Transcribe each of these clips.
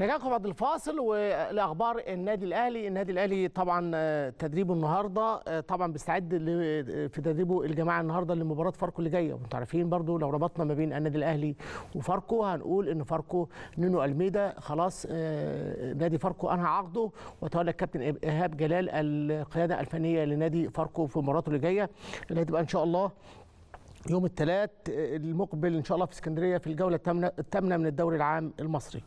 نرجعكم بعد الفاصل والاخبار النادي الاهلي النادي الاهلي طبعا آه، تدريبه النهارده آه، طبعا بيستعد آه، في تدريبه الجماعه النهارده لمباراه فاركو اللي جايه وانتم عارفين برضه لو ربطنا ما بين النادي الاهلي وفاركو هنقول ان فاركو نينو الميدا خلاص نادي فاركو انهى عقده وتولى الكابتن ايهاب جلال القياده الفنيه لنادي فاركو في مباراته اللي جايه اللي هتبقى ان شاء الله يوم الثلاث المقبل ان شاء الله في اسكندريه في الجوله الثامنه من الدوري العام المصري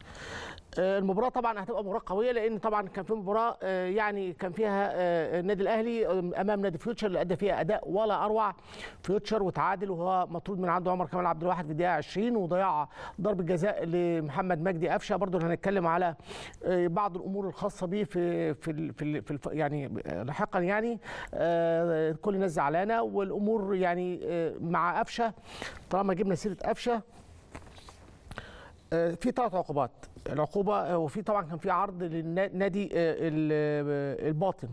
آه، المباراه طبعا هتبقى مباراه قويه لان طبعا كان في مباراه آه، يعني كان فيها آه، النادي الاهلي امام نادي فيوتشر اللي ادى فيها اداء ولا اروع فيوتشر وتعادل وهو مطرود من عنده عمر كمال عبد الواحد في الدقيقه 20 وضيع ضربه جزاء لمحمد مجدي قفشه برضه هنتكلم على بعض الامور الخاصه به في في في, في يعني لاحقا يعني كل الناس زعلانه والامور يعني مع قفشه طالما جبنا سيره قفشه آه، في ثلاث عقوبات العقوبه آه، وفي طبعا كان في عرض للنادي آه، الباطن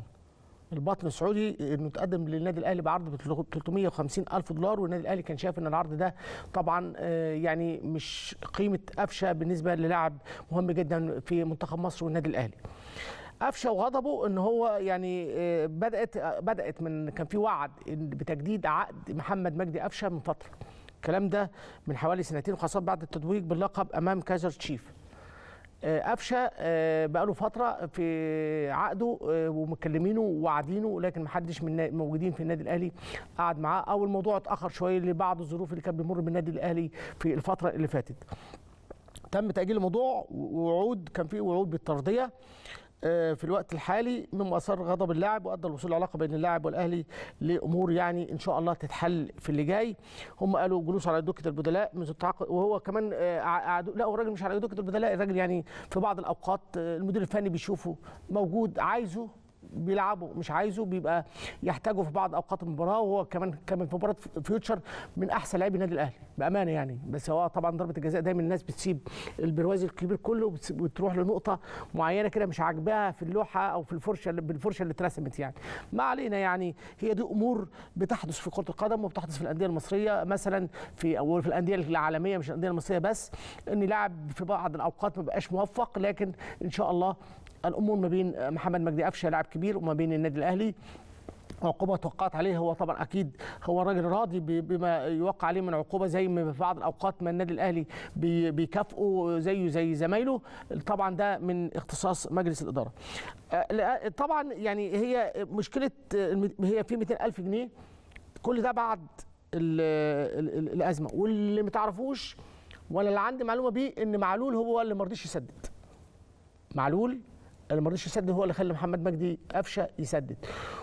الباطن السعودي انه تقدم للنادي الاهلي بعرض ب 350 الف دولار والنادي الاهلي كان شايف ان العرض ده طبعا يعني مش قيمه قفشه بالنسبه للاعب مهم جدا في منتخب مصر والنادي الاهلي قفشه وغضبه ان هو يعني بدات بدات من كان في وعد بتجديد عقد محمد مجدي قفشه من فتره الكلام ده من حوالي سنتين وخاصه بعد التتويج باللقب امام كايزر تشيف آه، قفشه آه، بقاله فتره في عقده آه، ومكلمينه وواعدينه لكن محدش من موجودين في النادي الاهلي قعد معاه او الموضوع اتاخر شويه لبعض الظروف اللي كان بيمر بالنادي الاهلي في الفتره اللي فاتت تم تاجيل الموضوع ووعود كان في وعود بالترضيه آه، في الوقت الحالي مما اثار غضب اللاعب وادى الوصول العلاقه بين اللاعب والاهلي لامور يعني ان شاء الله تتحل في اللي جاي هم قالوا جلوس على دكه البدلاء منذ التعاقد وهو كمان آه، لا الراجل مش على دكه البدلاء الراجل يعني في بعض الاوقات آه، المدير الفني بيشوفه موجود عايزه بيلعبوا مش عايزه بيبقى يحتاجه في بعض اوقات المباراه وهو كمان كمان في مباراه فيوتشر من احسن لاعبي النادي الاهلي بامانه يعني بس هو طبعا ضربه الجزاء دايما الناس بتسيب البرواز الكبير كله وتروح لنقطه معينه كده مش عاجباها في اللوحه او في الفرشه بالفرشه اللي اترسمت يعني ما علينا يعني هي دي امور بتحدث في كره القدم وبتحدث في الانديه المصريه مثلا في او في الانديه العالميه مش الانديه المصريه بس ان لاعب في بعض الاوقات ما بقاش موفق لكن ان شاء الله الامور ما بين محمد مجدي قفشه لاعب كبير وما بين النادي الاهلي عقوبه توقعت عليه هو طبعا اكيد هو راجل راضي بما يوقع عليه من عقوبه زي ما في بعض الاوقات ما النادي الاهلي بيكافئه زيه زي زمايله طبعا ده من اختصاص مجلس الاداره آه، طبعا يعني هي مشكله هي في 200000 جنيه كل ده بعد الازمه واللي ما تعرفوش ولا اللي عندي معلومه بيه ان معلول هو اللي ما رضيش يسدد معلول اللي ما رضيش يسدد هو اللي خلى محمد مجدي قفشه يسدد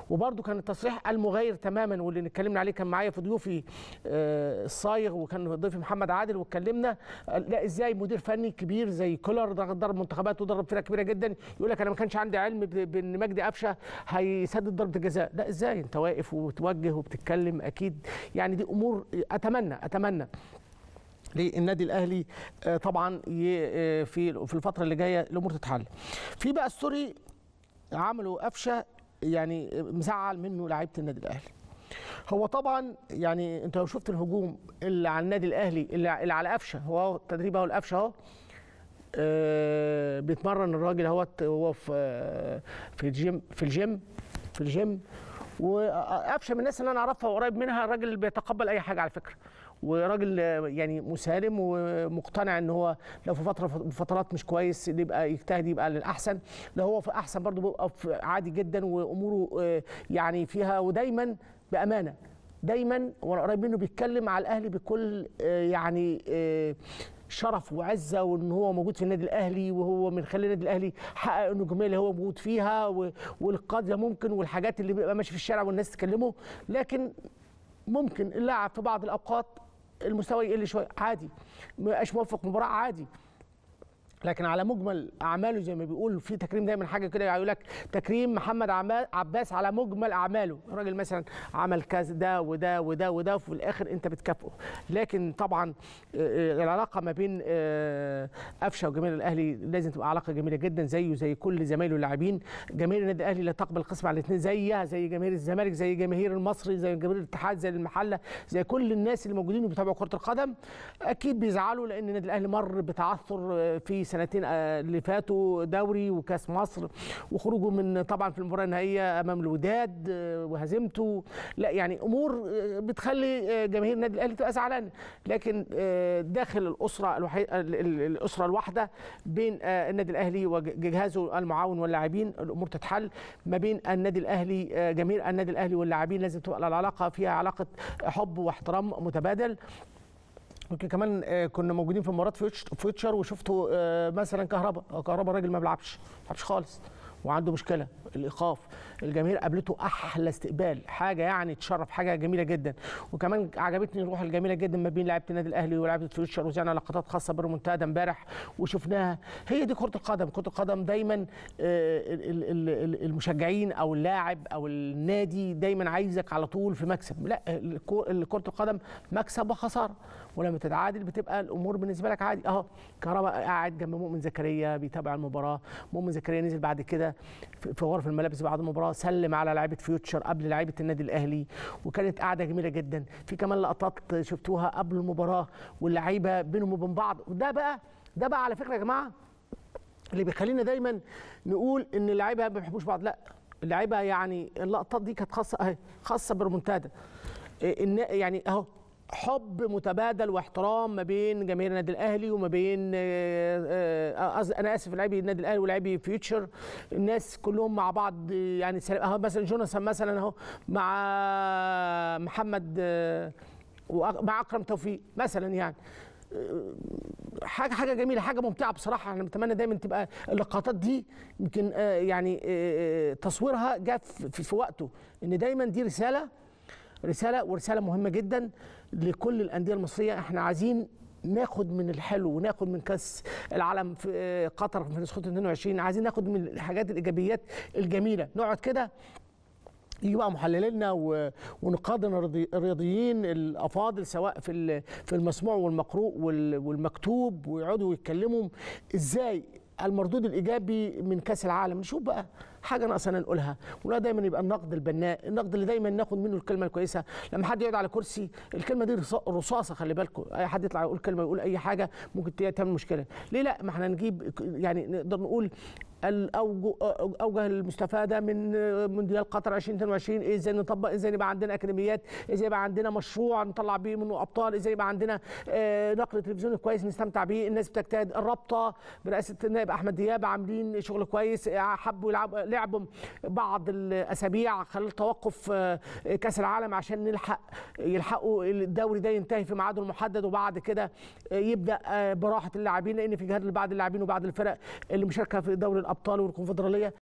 وبرده كان التصريح المغاير تماما واللي اتكلمنا عليه كان معايا في ضيوفي آه، الصايغ وكان ضيفي محمد عادل واتكلمنا لا ازاي مدير فني كبير زي كولر ضرب منتخبات وضرب فرق كبيره جدا يقول لك انا ما كانش عندي علم بان مجدي قفشه هيسدد ضربه الجزاء لا ازاي انت واقف وتوجه وبتتكلم اكيد يعني دي امور اتمنى اتمنى للنادي الاهلي آه، طبعا آه، في في الفتره اللي جايه الامور تتحل في بقى السوري عملوا قفشه يعني مزعل منه لعيبه النادي الاهلي هو طبعا يعني انت لو شفت الهجوم اللي على النادي الاهلي اللي على قفشه هو التدريب اهو القفشه اهو آه، بيتمرن الراجل اهوت وهو في في الجيم في الجيم في الجيم وقفشه من الناس اللي انا اعرفها وقريب منها الراجل بيتقبل اي حاجه على فكره وراجل يعني مسالم ومقتنع ان هو لو في فتره فترات مش كويس يبقى يجتهد يبقى للاحسن لو هو في احسن برضه بيبقى عادي جدا واموره آه، يعني فيها ودايما بامانه دايما وانا قريب منه بيتكلم على الاهلي بكل آه، يعني آه، شرف وعزه وان هو موجود في النادي الاهلي وهو من خلال النادي الاهلي حقق النجوميه اللي هو موجود فيها والقاضيه ممكن والحاجات اللي بيبقى ماشي في الشارع والناس تكلمه لكن ممكن اللاعب في بعض الاوقات المستوى يقل شويه عادي ما يبقاش موفق مباراه عادي لكن على مجمل اعماله زي ما بيقول في تكريم دايما حاجه كده يقول لك تكريم محمد عباس على مجمل اعماله الراجل مثلا عمل كذا ده وده وده وده وفي الاخر انت بتكافئه لكن طبعا آه، آه، العلاقه ما بين آه، قفشه وجماهير الاهلي لازم تبقى علاقه جميله جدا زيه زي كل زمايله اللاعبين جماهير النادي الاهلي لا تقبل قسم على الاثنين زيها زي جماهير الزمالك زي جماهير المصري زي جماهير الاتحاد زي المحله زي كل الناس اللي موجودين وبيتابعوا كره القدم اكيد بيزعلوا لان النادي الاهلي مر بتعثر في السنتين آه، اللي فاتوا دوري وكاس مصر وخروجه من طبعا في المباراه النهائيه امام الوداد آه، وهزيمته لا يعني امور آه، بتخلي جماهير النادي الاهلي تبقى زعلانه لكن داخل الاسره الوحي... الاسره الواحده بين النادي الاهلي وجهازه المعاون واللاعبين الامور تتحل ما بين النادي الاهلي جماهير النادي الاهلي واللاعبين لازم تبقى العلاقه فيها علاقه حب واحترام متبادل ممكن كمان آه، كنا موجودين في مباراه فيوتشر وشفته آه، مثلا كهربا آه، كهربا راجل ما بيلعبش ما بيلعبش خالص وعنده مشكله الايقاف الجماهير قابلته احلى استقبال حاجه يعني تشرف حاجه جميله جدا وكمان عجبتني الروح الجميله جدا ما بين لعيبه النادي الاهلي ولاعيبه فيوتشر وزعنا لقطات خاصه بالمنتدى امبارح وشفناها هي دي كره القدم كره القدم دايما آه، المشجعين او اللاعب او النادي دايما عايزك على طول في مكسب لا كره القدم مكسب وخساره ولما تتعادل بتبقى الامور بالنسبه لك عادي اهو كهرباء قاعد جنب مؤمن زكريا بيتابع المباراه مؤمن زكريا نزل بعد كده في غرف الملابس بعد المباراه سلم على لعيبه فيوتشر قبل لعيبه النادي الاهلي وكانت قاعده جميله جدا في كمان لقطات شفتوها قبل المباراه واللعيبه بينهم وبين بعض وده بقى ده بقى على فكره يا جماعه اللي بيخلينا دايما نقول ان اللعيبه ما بيحبوش بعض لا اللعيبه يعني اللقطات دي كانت خاصه اهي خاصه بالمنتدى إيه، يعني اهو حب متبادل واحترام ما بين جماهير النادي الاهلي وما بين آه، آه، انا اسف لاعبي النادي الاهلي ولاعبي فيوتشر الناس كلهم مع بعض يعني اهو مثلا جوناثان مثلا اهو مع محمد آه، مع اكرم توفيق مثلا يعني حاجه حاجه جميله حاجه ممتعه بصراحه انا بتمنى دايما تبقى اللقطات دي يمكن يعني تصويرها جاء في وقته ان دايما دي رساله رساله ورساله مهمه جدا لكل الانديه المصريه احنا عايزين ناخد من الحلو وناخد من كاس العالم في آه، قطر في نسخه 22 عايزين ناخد من الحاجات الايجابيات الجميله نقعد كده يجي بقى محللينا ونقادنا الرياضيين الافاضل سواء في في المسموع والمقروء والمكتوب ويقعدوا يتكلموا ازاي المردود الايجابي من كاس العالم نشوف بقى حاجه ناقصانا نقولها ولا دايما يبقى النقد البناء النقد اللي دايما ناخد منه الكلمه الكويسه لما حد يقعد على كرسي الكلمه دي رصاصه خلي بالكم اي حد يطلع يقول كلمه يقول اي حاجه ممكن تعمل مشكله ليه لا ما احنا نجيب يعني نقدر نقول الاوجه المستفاده من مونديال قطر 2022 ازاي نطبق ازاي يبقى عندنا اكاديميات ازاي يبقى عندنا مشروع نطلع بيه منه ابطال ازاي يبقى عندنا آه، نقل تلفزيوني كويس نستمتع بيه الناس بتجتهد الرابطه برئاسه النائب احمد دياب عاملين شغل كويس حبوا يلعبوا لعبوا بعض الاسابيع خلال توقف آه، كاس العالم عشان نلحق يلحقوا الدوري ده ينتهي في ميعاده المحدد وبعد كده آه، يبدا براحه اللاعبين لان في جهاد لبعض اللاعبين وبعض الفرق اللي مشاركه في دوري الابطال الابطال والكونفدراليه